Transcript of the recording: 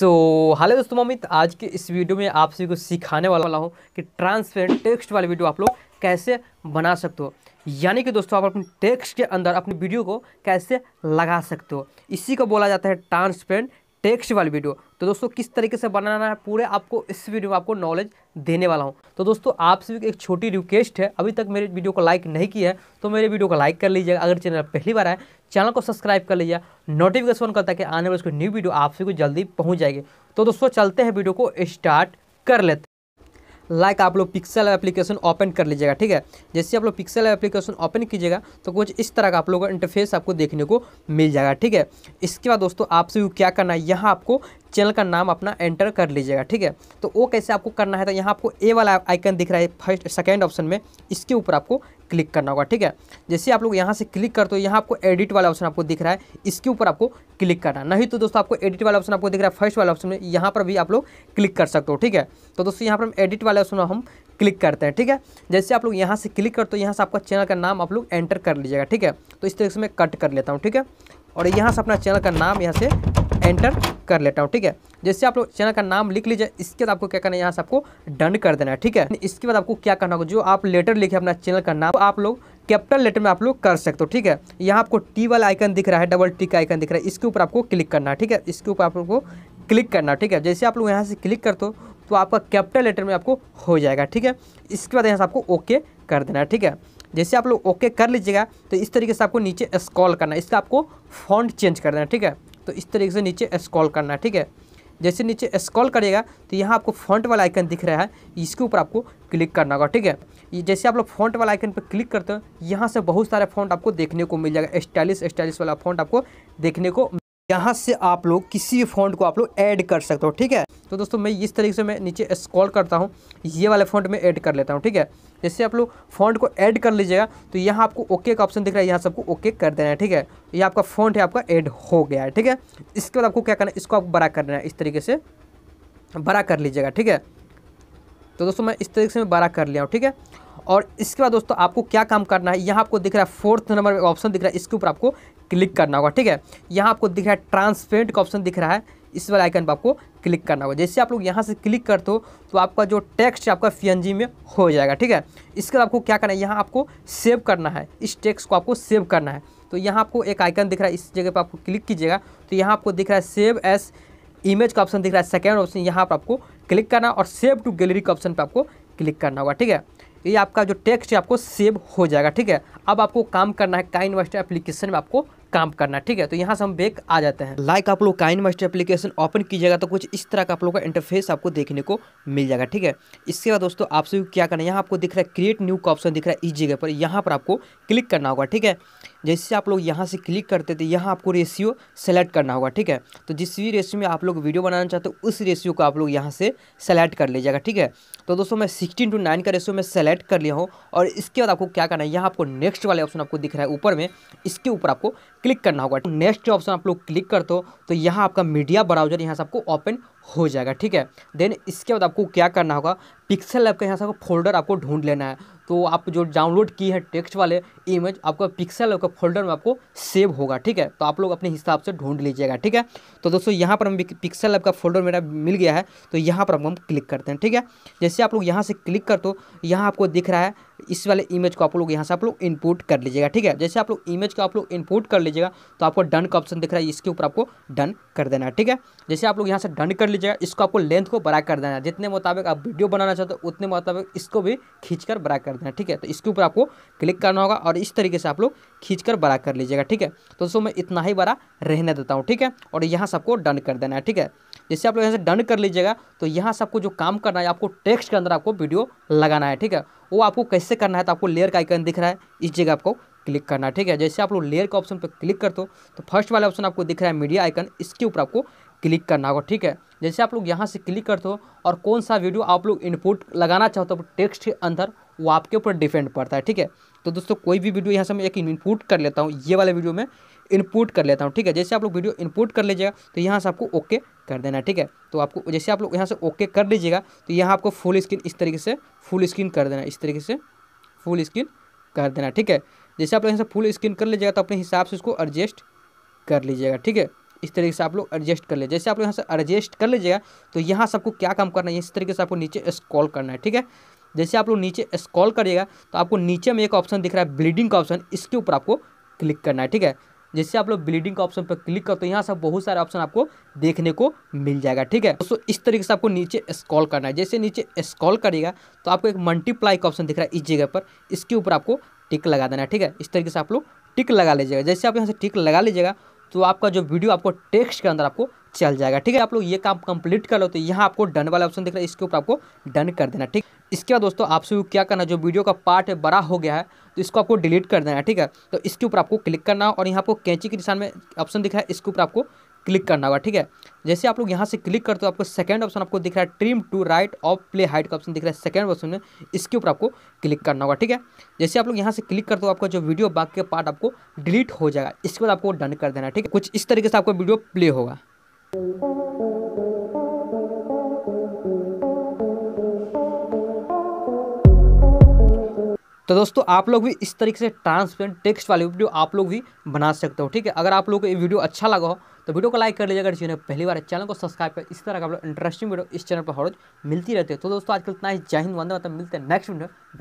सो so, हाले दोस्तों अमित आज के इस वीडियो में आप सभी को सिखाने वाला हूँ कि ट्रांसपेरेंट टेक्स्ट वाली वीडियो आप लोग कैसे बना सकते हो यानी कि दोस्तों आप अपने टेक्स्ट के अंदर अपनी वीडियो को कैसे लगा सकते हो इसी को बोला जाता है ट्रांसपेरेंट टेक्स्ट वाली वीडियो तो दोस्तों किस तरीके से बनाना है पूरे आपको इस वीडियो में आपको नॉलेज देने वाला हूँ तो दोस्तों आपसे भी एक छोटी रिक्वेस्ट है अभी तक मेरे वीडियो को लाइक नहीं किया है तो मेरे वीडियो को लाइक कर लीजिएगा अगर चैनल पहली बार आए चैनल को सब्सक्राइब कर लीजिए नोटिफिकेशन ऑन करता है कि आने वाले उसकी न्यू वीडियो आप सभी को जल्दी पहुँच जाएगी तो दोस्तों चलते हैं वीडियो को स्टार्ट कर लेते लाइक आप लोग पिक्सल एप्लीकेशन ओपन कर लीजिएगा ठीक है जैसे आप लोग पिक्सल एप्लीकेशन ओपन कीजिएगा तो कुछ इस तरह का आप लोगों का इंटरफेस आपको देखने को मिल जाएगा ठीक है इसके बाद दोस्तों आपसे क्या करना है यहाँ आपको चैनल का नाम अपना एंटर कर लीजिएगा ठीक है तो वो कैसे आपको करना है तो यहाँ आपको ए वाला आइकन दिख रहा है फर्स्ट सेकेंड ऑप्शन में इसके ऊपर आपको क्लिक करना होगा ठीक है जैसे आप लोग यहाँ से क्लिक करते हो यहाँ आपको एडिट वाला ऑप्शन आपको दिख रहा है इसके ऊपर आपको क्लिक करना नहीं तो दोस्तों आपको एडिट वाला ऑप्शन आपको दिख रहा है फर्स्ट वाला ऑप्शन में यहाँ पर भी आप लोग क्लिक कर सकते हो ठीक है तो दोस्तों यहाँ पर हम एडिट वाला ऑप्शन हम क्लिक करते हैं ठीक है जैसे आप लोग यहाँ से क्लिक करते हो यहाँ से आपका चैनल का नाम आप लोग एंटर कर लीजिएगा ठीक है तो इस तरीके से मैं कट कर लेता हूँ ठीक है और यहाँ से अपना चैनल का नाम यहाँ से एंटर कर लेता हूँ ठीक है जैसे आप लोग चैनल का नाम लिख लीजिए इसके बाद आपको क्या करना है यहाँ से आपको डन कर देना है ठीक है इसके बाद आपको क्या करना होगा जो आप लेटर लिखे अपना चैनल का नाम आप लोग कैपिटल लेटर में आप लोग कर सकते हो ठीक है यहाँ आपको टी वाला आइकन दिख रहा है डबल टी का आइकन दिख रहा है इसके ऊपर आपको क्लिक करना है ठीक है इसके ऊपर आप लोग को क्लिक करना ठीक है जैसे आप लोग यहाँ से क्लिक करते हो तो आपका कैपिटल लेटर में आपको हो जाएगा ठीक है इसके बाद यहाँ से आपको ओके कर देना है ठीक है जैसे आप लोग ओके कर लीजिएगा तो इस तरीके से आपको नीचे स्क्रॉल करना है इसका आपको फॉन्ट चेंज कर देना ठीक है तो इस तरीके से नीचे स्क्रॉल करना है ठीक है जैसे नीचे स्क्रॉल करेगा तो यहाँ आपको फ्रंट वाला आइकन दिख रहा है इसके ऊपर आपको क्लिक करना होगा ठीक है जैसे आप लोग फ्रंट वाला आइकन पर क्लिक करते हो यहाँ से बहुत सारे फ्रंट आपको देखने को मिल जाएगा स्टाइलिश स्टाइलिश वाला फ्रंट आपको देखने को यहाँ से आप लोग किसी भी फॉन्ट को आप लोग ऐड कर सकते हो ठीक है तो दोस्तों मैं इस तरीके से मैं नीचे स्क्रॉल करता हूँ ये वाले फॉन्ट में ऐड कर लेता हूँ ठीक है जैसे आप लोग फॉन्ट को ऐड कर लीजिएगा तो यहाँ आपको ओके का ऑप्शन दिख रहा है यहाँ सबको ओके कर देना है ठीक है ये आपका फॉन्ट है आपका ऐड हो गया है ठीक है इसके बाद आपको क्या करना है इसको आप बड़ा कर देना है इस तरीके से बड़ा कर लीजिएगा ठीक है तो दोस्तों मैं इस तरीके से मैं बड़ा कर लिया हूँ ठीक है और इसके बाद दोस्तों आपको क्या काम करना है यहाँ आपको दिख रहा है फोर्थ नंबर ऑप्शन दिख रहा है इसके ऊपर आपको क्लिक करना होगा ठीक है यहाँ आपको दिख रहा है ट्रांसपेरेंट का ऑप्शन दिख रहा है इस वाला आइकन पर आपको क्लिक करना होगा जैसे आप लोग यहाँ से क्लिक करते हो तो आपका जो टेक्स्ट है आपका पी में हो जाएगा ठीक है इसके बाद आपको क्या करना है यहाँ आपको सेव करना है इस टेक्स्ट को आपको सेव करना है तो यहाँ आपको एक आइकन दिख रहा है इस जगह पर आपको क्लिक कीजिएगा तो यहाँ आपको दिख रहा है सेव एस इमेज का ऑप्शन दिख रहा है सेकेंड ऑप्शन यहाँ पर आपको क्लिक करना और सेव टू गैलरी का ऑप्शन पर आपको क्लिक करना होगा ठीक है ये आपका जो टेक्स्ट है आपको सेव हो जाएगा ठीक है अब आपको काम करना है का इन्वेस्टर एप्लीकेशन में आपको काम करना ठीक है तो यहाँ से हम बैक आ जाते हैं लाइक आप लोग काइन मास्टर एप्लीकेशन ओपन कीजिएगा तो कुछ इस तरह का आप लोग का इंटरफेस आपको देखने को मिल जाएगा ठीक है इसके बाद दोस्तों आपसे क्या करना है यहाँ आपको दिख रहा है क्रिएट न्यू का ऑप्शन दिख रहा है इस जगह पर यहाँ पर आपको क्लिक करना होगा ठीक है जैसे आप लोग यहाँ से क्लिक करते थे यहाँ आपको रेशियो सेलेक्ट करना होगा ठीक है तो जिस भी रेशियो में आप लोग वीडियो बनाना चाहते हो उस रेशियो को आप लोग यहाँ से सेलेक्ट कर लीजिएगा ठीक है तो दोस्तों मैं सिक्सटीन टू नाइन का रेशियो मैं सेलेक्ट कर लिया हूँ और इसके बाद आपको क्या करना है यहाँ आपको नेक्स्ट वाले ऑप्शन आपको दिख रहा है ऊपर में इसके ऊपर आपको क्लिक करना होगा नेक्स्ट तो ऑप्शन आप लोग क्लिक करते हो तो यहाँ आपका मीडिया ब्राउजर यहाँ से आपको ओपन हो जाएगा ठीक है देन इसके बाद आपको क्या करना होगा पिक्सल लैब का यहाँ से आपको फोल्डर आपको ढूंढ लेना है तो आप जो डाउनलोड की है टेक्स्ट वाले इमेज आपका पिक्सल आपका फोल्डर में आपको सेव होगा ठीक है तो आप लोग अपने हिसाब से ढूंढ लीजिएगा ठीक है तो दोस्तों यहाँ पर हम पिक्सल आपका फोल्डर मेरा मिल गया है तो यहाँ पर हम क्लिक करते हैं ठीक है जैसे आप लोग यहाँ से क्लिक कर दो यहाँ आपको दिख रहा है इस वाले इमेज को आप लोग यहाँ से आप लोग इनपुट कर लीजिएगा ठीक है जैसे आप लोग इमेज को आप लोग इनपुट कर लीजिएगा तो आपको डन का ऑप्शन दिख रहा है इसके ऊपर आपको डन कर देना है ठीक है जैसे आप लोग यहाँ से डन कर लीजिएगा इसको आपको लेंथ को बड़ा कर देना है जितने मुताबिक आप वीडियो बनाना चाहते हो उतने मुताबिक इसको भी खींच कर बड़ा कर देना ठीक है तो इसके ऊपर आपको क्लिक करना होगा और इस तरीके से आप लोग खींच कर बड़ा कर लीजिएगा ठीक है तो दोस्तों मैं इतना ही बड़ा रहने देता हूँ ठीक है और यहाँ से आपको डन कर देना है ठीक है जैसे आप लोग यहाँ से डन कर लीजिएगा तो यहाँ से आपको जो काम करना है आपको टेक्स्ट के अंदर आपको वीडियो लगाना है ठीक है वो आपको कैसे करना है तो आपको लेयर का आइकन दिख रहा है इस जगह आपको क्लिक करना है ठीक है जैसे आप लोग लेयर के ऑप्शन पर क्लिक करते हो तो फर्स्ट वाला ऑप्शन आपको दिख रहा है मीडिया आइकन इसके ऊपर आपको क्लिक करना होगा ठीक है जैसे आप लोग यहाँ से क्लिक करते हो और कौन सा वीडियो आप लोग इनपुट लगाना चाहते हो टेक्स्ट तो के अंदर वो आपके ऊपर डिपेंड पड़ता है ठीक है तो दोस्तों कोई भी वीडियो यहाँ से मैं एक इनपुट कर लेता हूँ ये वाले वीडियो में इनपुट कर लेता हूँ ठीक है जैसे आप लोग वीडियो इनपुट कर लीजिएगा तो यहाँ से आपको ओके कर देना है ठीक है तो आपको जैसे आप लोग यहाँ से ओके कर लीजिएगा तो यहाँ आपको फुल स्क्रीन इस तरीके से फुल स्क्रीन कर देना इस तरीके से फुल स्क्रीन कर देना ठीक है जैसे आप लोग यहाँ से फुल स्क्रीन कर लीजिएगा तो अपने हिसाब से उसको एडजस्ट कर लीजिएगा ठीक है इस तरीके से आप लोग एडजस्ट कर लीजिए जैसे आप लोग यहाँ से एडजस्ट कर लीजिएगा तो यहाँ से आपको क्या काम करना है इस तरीके से आपको नीचे स्कॉल करना है ठीक है जैसे आप लोग नीचे स्कॉल करिएगा तो आपको नीचे में एक ऑप्शन दिख रहा है ब्लीडिंग का ऑप्शन इसके ऊपर आपको क्लिक करना है ठीक है जैसे आप लोग ब्लीडिंग का ऑप्शन पर क्लिक करते हैं यहाँ से बहुत सारे ऑप्शन आपको देखने को मिल जाएगा ठीक है दोस्तों इस तरीके से आपको नीचे स्कॉल करना है जैसे नीचे स्कॉल करेगा तो आपको एक मल्टीप्लाई का ऑप्शन दिख रहा है इस जगह पर इसके ऊपर आपको टिक लगा देना है ठीक है इस तरीके से आप लोग टिक लगा लीजिएगा जैसे आप यहाँ से टिक लगा लीजिएगा तो आपका जो वीडियो आपको टेक्स्ट के अंदर आपको चल जाएगा ठीक है आप लोग ये काम कंप्लीट कर लो तो यहाँ आपको डन वाला ऑप्शन दिख रहा है इसके ऊपर आपको डन कर देना ठीक इसके बाद दोस्तों आपसे क्या करना जो वीडियो का पार्ट है बड़ा हो गया है तो इसको आपको डिलीट कर देना है ठीक है तो इसके ऊपर आपको क्लिक करना और यहाँ आपको कैंची के निशान में ऑप्शन दिख रहा है इसके ऊपर आपको क्लिक करना होगा ठीक है जैसे आप लोग यहाँ से क्लिक करते हो आपको सेकंड ऑप्शन आपको दिख रहा है trim to right of play height का ऑप्शन दिख रहा है सेकंड ऑप्शन में इसके ऊपर आपको क्लिक करना होगा ठीक है जैसे आप लोग यहाँ से क्लिक करते हो आपका जो वीडियो बाकी का पार्ट आपको डिलीट हो जाएगा इसके बाद आपको डन कर देना ठीक है कुछ इस तरीके से आपका वीडियो प्ले होगा तो दोस्तों आप लोग भी इस तरीके से ट्रांसपेरेंट टेक्स्ट वाली वीडियो आप लोग भी बना सकते हो ठीक है अगर आप लोग को ये वीडियो अच्छा लगा हो तो वीडियो को लाइक कर लीजिएगा चैनल पहली बार चैनल को सब्सक्राइब कर इस तरह का आप लोग इंटरेस्टिंग वीडियो इस चैनल पर हर रोज मिलती रहती है तो दोस्तों आजकल इतना ही जय हिंद वंदे मतलब मिलते हैं नेक्स्ट वीडियो